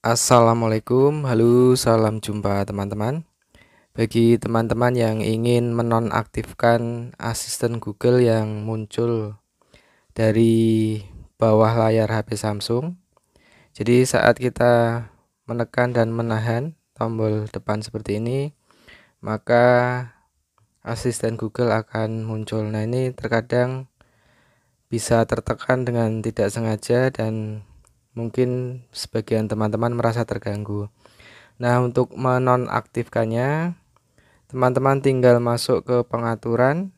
Assalamualaikum, halo, salam jumpa teman-teman. Bagi teman-teman yang ingin menonaktifkan asisten Google yang muncul dari bawah layar HP Samsung, jadi saat kita menekan dan menahan tombol depan seperti ini, maka asisten Google akan muncul. Nah, ini terkadang bisa tertekan dengan tidak sengaja dan mungkin sebagian teman-teman merasa terganggu. Nah, untuk menonaktifkannya, teman-teman tinggal masuk ke pengaturan,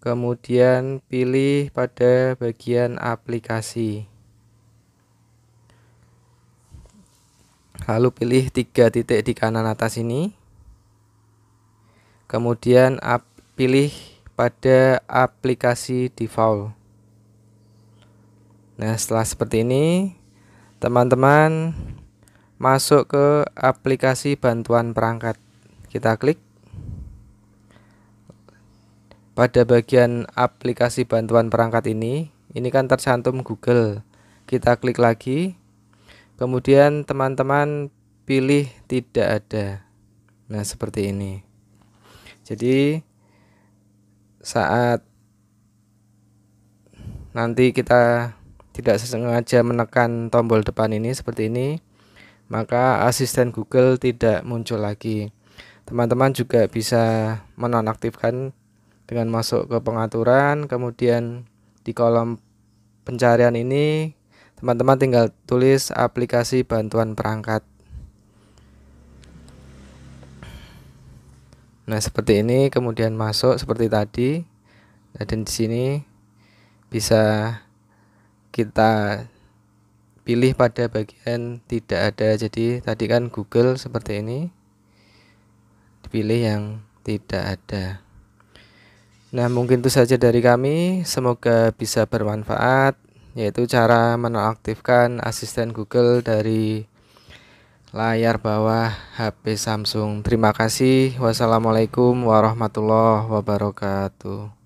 kemudian pilih pada bagian aplikasi. Lalu pilih tiga titik di kanan atas ini. Kemudian pilih pada aplikasi default. Nah, setelah seperti ini, teman-teman masuk ke aplikasi bantuan perangkat. Kita klik pada bagian aplikasi bantuan perangkat ini. Ini kan tercantum Google. Kita klik lagi. Kemudian teman-teman pilih tidak ada. Nah, seperti ini. Jadi saat nanti kita tidak sengaja menekan tombol depan ini seperti ini maka asisten Google tidak muncul lagi teman-teman juga bisa menonaktifkan dengan masuk ke pengaturan kemudian di kolom pencarian ini teman-teman tinggal tulis aplikasi bantuan perangkat nah seperti ini kemudian masuk seperti tadi nah, dan di sini bisa kita pilih pada bagian tidak ada jadi tadi kan Google seperti ini dipilih yang tidak ada nah mungkin itu saja dari kami semoga bisa bermanfaat yaitu cara menonaktifkan asisten Google dari layar bawah HP Samsung. Terima kasih. Wassalamualaikum warahmatullahi wabarakatuh.